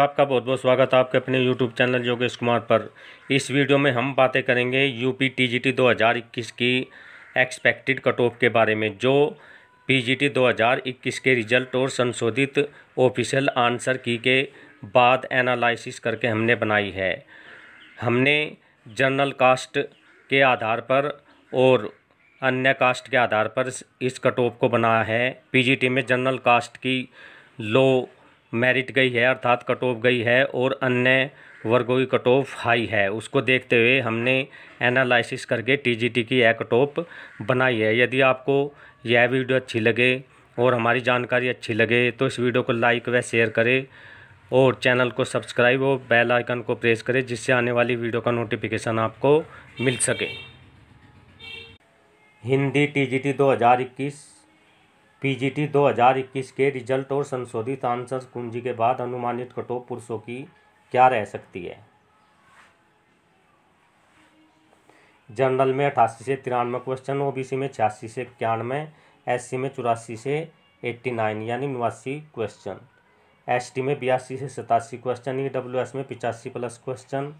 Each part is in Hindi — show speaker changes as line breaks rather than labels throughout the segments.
तो आपका बहुत बहुत स्वागत है आपके अपने YouTube चैनल योगेश कुमार पर इस वीडियो में हम बातें करेंगे यूपी टीजीटी 2021 की एक्सपेक्टेड कट ऑफ के बारे में जो पीजीटी 2021 के रिजल्ट और संशोधित ऑफिशियल आंसर की के बाद एनालिसिस करके हमने बनाई है हमने जनरल कास्ट के आधार पर और अन्य कास्ट के आधार पर इस कट ऑफ को बनाया है पीजीटी में जनरल कास्ट की लो मेरिट गई है अर्थात कट ऑफ गई है और अन्य वर्गों की कट ऑफ हाई है उसको देखते हुए हमने एनालिसिस करके टीजीटी की यह कट ऑफ बनाई है यदि आपको यह वीडियो अच्छी लगे और हमारी जानकारी अच्छी लगे तो इस वीडियो को लाइक व शेयर करें और चैनल को सब्सक्राइब और बेल आइकन को प्रेस करें जिससे आने वाली वीडियो का नोटिफिकेशन आपको मिल सके हिंदी टीजीटी 2021 पीजीटी 2021 के रिजल्ट और संशोधित आंसर कुंजी के बाद अनुमानित कटोप पुरुषों की क्या रह सकती है जनरल में अठासी से तिरानवे क्वेश्चन ओबीसी में छियासी से इक्यानवे एससी में चौरासी से एट्टी नाइन यानी नवासी क्वेश्चन एसटी में बयासी से सतासी क्वेश्चन एस में पिचासी प्लस क्वेश्चन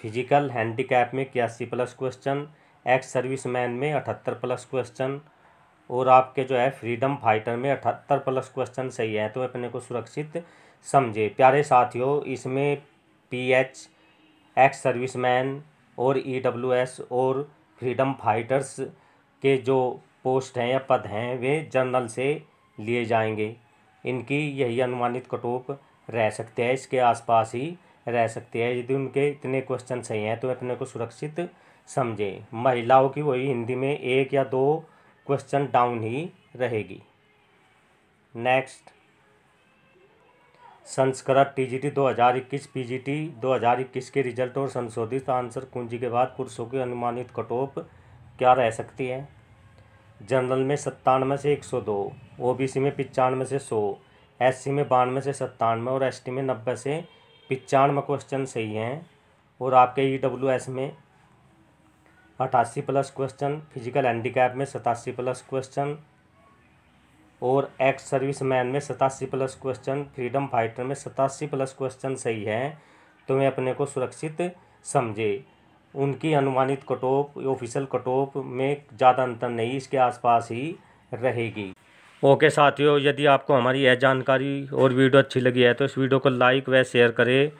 फिजिकल हैंडीकैप में इक्यासी प्लस क्वेश्चन एक्स सर्विसमैन में अठहत्तर प्लस क्वेश्चन और आपके जो है फ्रीडम फाइटर में अठहत्तर प्लस क्वेश्चन सही है तो अपने को सुरक्षित समझे प्यारे साथियों इसमें पी एच एक्स सर्विसमैन और ई डब्ल्यू एस और फ्रीडम फाइटर्स के जो पोस्ट हैं या पद हैं वे जनरल से लिए जाएंगे इनकी यही अनुमानित कटोप रह सकते हैं इसके आसपास ही रह सकते हैं यदि उनके इतने क्वेश्चन सही हैं तो अपने को सुरक्षित समझें महिलाओं की वही हिंदी में एक या दो क्वेश्चन डाउन ही रहेगी नेक्स्ट संस्कृत टीजीटी 2021 पीजीटी 2021 के रिजल्ट और संशोधित आंसर कुंजी के बाद पुरुषों के अनुमानित कटोप क्या रह सकती है जनरल में सत्तानवे से एक सौ दो ओ बी सी में पचानवे से सौ एस सी में बानवे से सत्तानवे और एस टी में नब्बे से पचानवे क्वेश्चन सही हैं और आपके ई डब्ल्यू एस में अट्ठासी प्लस क्वेश्चन फिजिकल हैंडीकैप में सतासी प्लस क्वेश्चन और एक्स सर्विस मैन में सतासी प्लस क्वेश्चन फ्रीडम फाइटर में सतासी प्लस क्वेश्चन सही हैं तो मैं अपने को सुरक्षित समझे उनकी अनुमानित cut off official cut off में ज़्यादा अंतर नहीं इसके आसपास ही रहेगी ओके साथियों यदि आपको हमारी यह जानकारी और वीडियो अच्छी लगी है तो इस वीडियो को लाइक व शेयर करें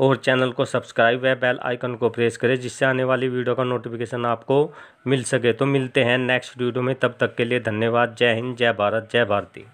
और चैनल को सब्सक्राइब व बेल आइकन को प्रेस करें जिससे आने वाली वीडियो का नोटिफिकेशन आपको मिल सके तो मिलते हैं नेक्स्ट वीडियो में तब तक के लिए धन्यवाद जय हिंद जय भारत जय भारती